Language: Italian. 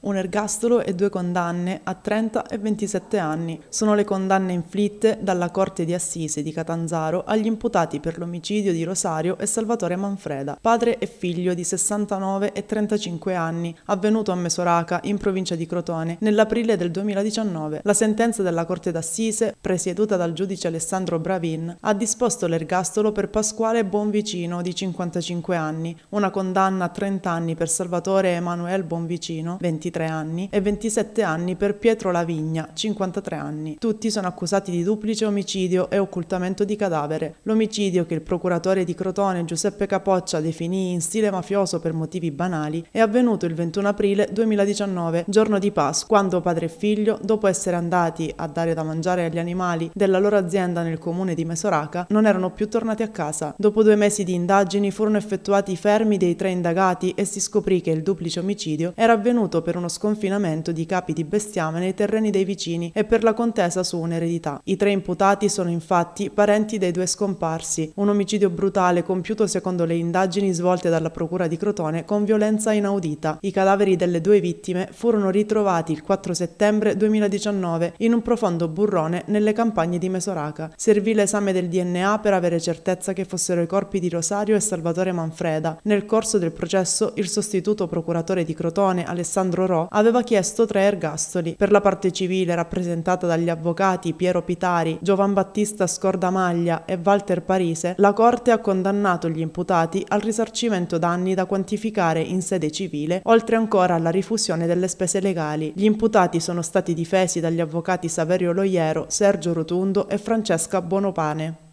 Un ergastolo e due condanne a 30 e 27 anni sono le condanne inflitte dalla Corte di Assise di Catanzaro agli imputati per l'omicidio di Rosario e Salvatore Manfreda, padre e figlio di 69 e 35 anni, avvenuto a Mesoraca, in provincia di Crotone, nell'aprile del 2019. La sentenza della Corte d'Assise, presieduta dal giudice Alessandro Bravin, ha disposto l'ergastolo per Pasquale Bonvicino, di 55 anni, una condanna a 30 anni per Salvatore Emanuele Bonvicino, 20 23 anni, e 27 anni per Pietro Lavigna, 53 anni. Tutti sono accusati di duplice omicidio e occultamento di cadavere. L'omicidio che il procuratore di Crotone Giuseppe Capoccia definì in stile mafioso per motivi banali è avvenuto il 21 aprile 2019, giorno di Pasqua, quando padre e figlio, dopo essere andati a dare da mangiare agli animali della loro azienda nel comune di Mesoraca, non erano più tornati a casa. Dopo due mesi di indagini furono effettuati i fermi dei tre indagati e si scoprì che il duplice omicidio era avvenuto per uno sconfinamento di capi di bestiame nei terreni dei vicini e per la contesa su un'eredità. I tre imputati sono infatti parenti dei due scomparsi, un omicidio brutale compiuto secondo le indagini svolte dalla procura di Crotone con violenza inaudita. I cadaveri delle due vittime furono ritrovati il 4 settembre 2019 in un profondo burrone nelle campagne di Mesoraca. Servì l'esame del DNA per avere certezza che fossero i corpi di Rosario e Salvatore Manfreda. Nel corso del processo il sostituto procuratore di Crotone Alessandro Rorò aveva chiesto tre ergastoli. Per la parte civile rappresentata dagli avvocati Piero Pitari, Giovan Battista Scordamaglia e Walter Parise, la Corte ha condannato gli imputati al risarcimento danni da quantificare in sede civile, oltre ancora alla rifusione delle spese legali. Gli imputati sono stati difesi dagli avvocati Saverio Loiero, Sergio Rotundo e Francesca Buonopane.